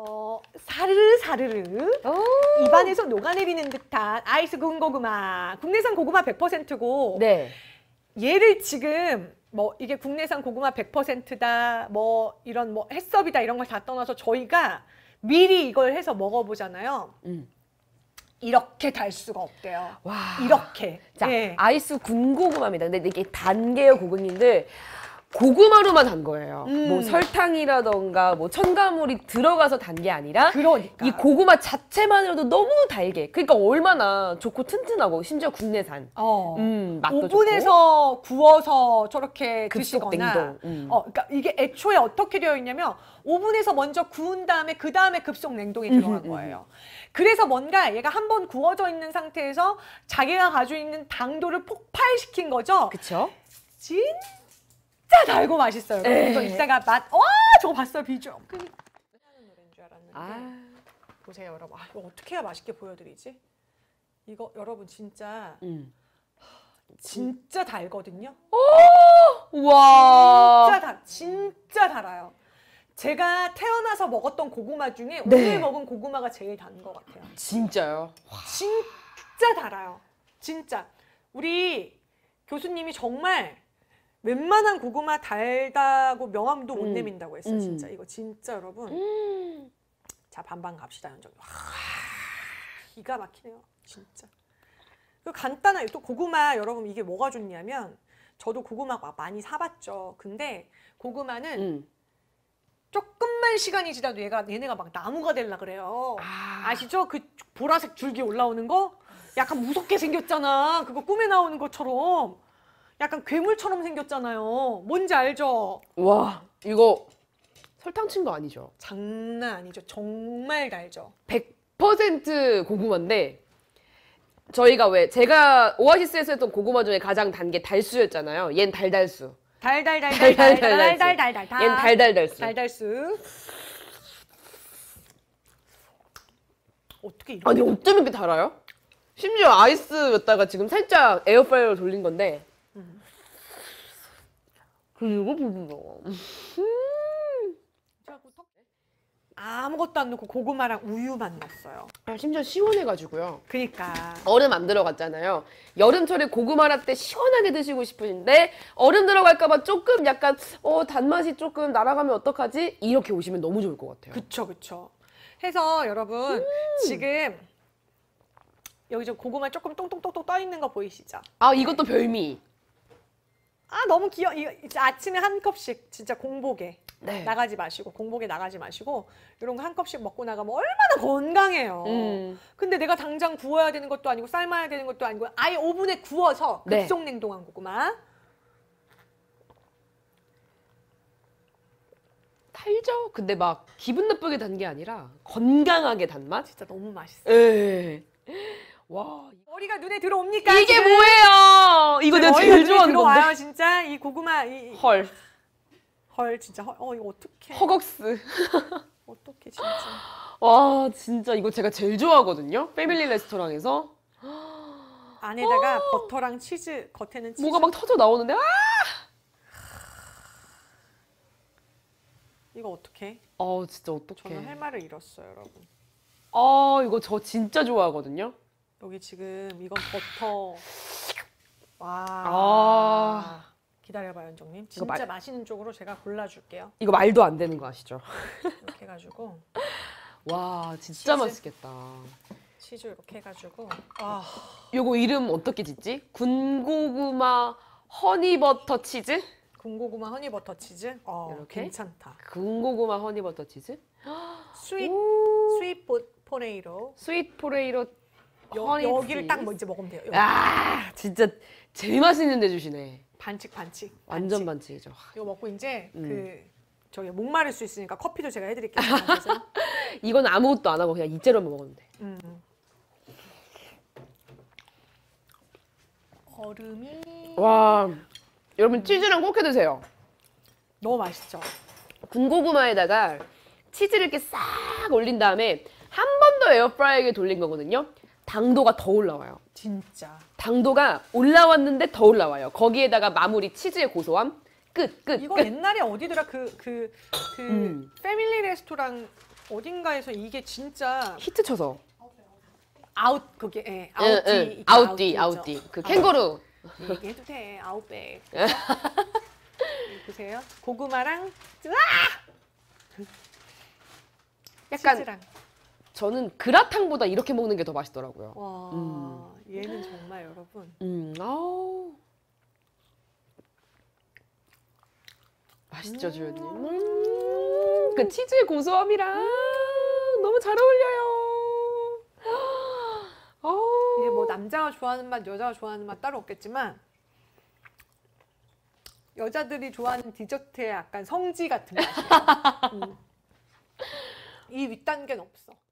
어, 사르르 사르르 입안에서 녹아내리는 듯한 아이스 군고구마 국내산 고구마 100%고 네. 얘를 지금 뭐 이게 국내산 고구마 100%다 뭐 이런 뭐 해썹이다 이런 걸 다 떠나서 저희가 미리 이걸 해서 먹어보잖아요. 음. 이렇게 달 수가 없대요. 와. 이렇게. 자, 네. 아이스 군고구마입니다. 근데 이게 단계의 고객님들 고구마로만 단 거예요. 음. 뭐 설탕이라던가 뭐 첨가물이 들어가서 단 게 아니라 그러니까. 이 고구마 자체만으로도 너무 달게. 그러니까 얼마나 좋고 튼튼하고 심지어 국내산. 어. 음, 맛도 오븐에서 좋고. 구워서 저렇게 그 드시거나 음. 어, 그러니까 이게 애초에 어떻게 되어 있냐면 오븐에서 먼저 구운 다음에 그 다음에 급속 냉동이 음, 들어간 음, 음 거예요. 그래서 뭔가 얘가 한 번 구워져 있는 상태에서 자기가 가지고 있는 당도를 폭발시킨 거죠. 그렇죠. 진 진짜 달고 맛있어요. 네. 그래서 이따가 맛, 와 저거 봤어요 비주얼. 그 노래인 줄 알았는데 아. 보세요 여러분. 아, 이거 어떻게 해야 맛있게 보여드리지? 이거 여러분 진짜 음. 진짜 달거든요. 와. 진짜 달, 진짜 달아요. 제가 태어나서 먹었던 고구마 중에 네. 오늘 먹은 고구마가 제일 단것 같아요. 진짜요? 진짜 달아요. 진짜. 우리 교수님이 정말 웬만한 고구마 달다고 명함도 못 음. 내민다고 했어요. 음. 진짜 이거 진짜 여러분. 음. 자 반반 갑시다 연정. 와 기가 막히네요. 진짜. 그 간단한 또 고구마 여러분 이게 뭐가 좋냐면 저도 고구마 많이 사봤죠. 근데 고구마는 음. 조금만 시간이 지나도 얘가 얘네가 막 나무가 될라 그래요. 아. 시죠그 보라색 줄기 올라오는 거? 약간 무섭게 생겼잖아. 그거 꿈에 나오는 것처럼. 약간 괴물처럼 생겼잖아요. 뭔지 알죠? 와 이거 설탕 친 거 아니죠? 장난 아니죠. 정말 달죠. 100% 고구마인데 저희가 왜 제가 오아시스에서 했던 고구마 중에 가장 단 게 달수였잖아요. 얜 달달수. 달달달달달달달달달. 얜 달달달수. 달달수. 어떻게 이런? 아니 어쩜 이렇게 달아요? 심지어 아이스였다가 지금 살짝 에어프라이어 돌린 건데 그리고 부부로 음. 아무것도 안 넣고 고구마랑 우유만 넣었어요. 아, 심지어 시원해가지고요. 그니까. 얼음 안 들어갔잖아요. 여름철에 고구마 라떼 시원하게 드시고 싶으신데 얼음 들어갈까봐 조금 약간 어 단맛이 조금 날아가면 어떡하지? 이렇게 오시면 너무 좋을 것 같아요. 그쵸 그쵸. 해서 여러분 음 지금 여기 저 고구마 조금 똥똥똥똥 떠 있는 거 보이시죠? 아 이것도 별미. 아 너무 귀여. 이 아침에 한 컵씩 진짜 공복에 네. 나가지 마시고 공복에 나가지 마시고 이런 거 한 컵씩 먹고 나가면 얼마나 건강해요. 음. 근데 내가 당장 구워야 되는 것도 아니고 삶아야 되는 것도 아니고 아예 오븐에 구워서 네. 급속 냉동한 고구마. 네. 살죠. 근데 막 기분 나쁘게 단 게 아니라 건강하게 단 맛. 진짜 너무 맛있어. 에 예. 와 머리가 눈에 들어옵니까? 이게 지금? 뭐예요? 이거 내가 제일 좋아하는 들어와요, 진짜 이 고구마 이, 헐. 헐 진짜 헐. 어 이거 어떻게? 허걱스. 어떻게 진짜. 와 진짜 이거 제가 제일 좋아하거든요. 패밀리 레스토랑에서 안에다가 아. 버터랑 치즈 겉에는 치즈. 뭐가 막 터져 나오는데 아! 이거 어떻게? 어 진짜 어떡해. 저는 할 말을 잃었어요, 여러분. 아 이거 저 진짜 좋아하거든요. 여기 지금 이건 버터. 와. 아. 기다려봐 연정님. 진짜 말... 맛있는 쪽으로 제가 골라줄게요. 이거 말도 안 되는 거 아시죠? 이렇게 해가지고. 와 진짜 치즈. 맛있겠다. 치즈 이렇게 해가지고. 아. 요거 이름 어떻게 짓지? 군고구마 허니버터 치즈? 군고구마 허니버터 치즈? 어, 이렇게 괜찮다. 군고구마 허니버터 치즈? 스윗 스윗 포레이로. 스윗 포레이로 여, 여기를 딱뭐 이제 먹으면 돼요. 여기. 아 진짜 제일 맛있는 데 주시네. 반칙 반칙. 완전 반칙이죠. 이거 먹고 이제 음. 그 저기 목마를 수 있으니까 커피도 제가 해드릴게요. 이건 아무것도 안 하고 그냥 이째로 먹으면 돼. 음. 얼음이 와 여러분 치즈랑 꼭해 드세요. 너무 맛있죠. 군고구마에다가 치즈를 이렇게 싹 올린 다음에 한 번 더 에어프라이어에 돌린 거거든요. 당도가 더 올라와요. 진짜. 당도가 올라왔는데 더 올라와요. 거기에다가 마무리 치즈의 고소함. 끝, 끝. 이거 끝. 옛날에 어디더라 그 그그 그 음. 패밀리 레스토랑 어딘가에서 이게 진짜 히트 쳐서 아웃 그게 예, 예, 예, 아웃디 응, 응. 아웃디 아웃디 그 캥거루 얘기해도 돼 아웃백 예. 보세요 고구마랑 으아! 약간 치즈랑. 저는 그라탕보다 이렇게 먹는 게 더 맛있더라고요. 와, 음. 얘는 정말 여러분. 음, 아우. 맛있죠, 주연님? 음. 음 그 치즈의 고소함이랑 너무 잘 어울려요. 아. 이게 뭐 남자가 좋아하는 맛, 여자가 좋아하는 맛 따로 없겠지만 여자들이 좋아하는 디저트의 약간 성지 같은 맛이에요. 음. 이 윗단계는 없어.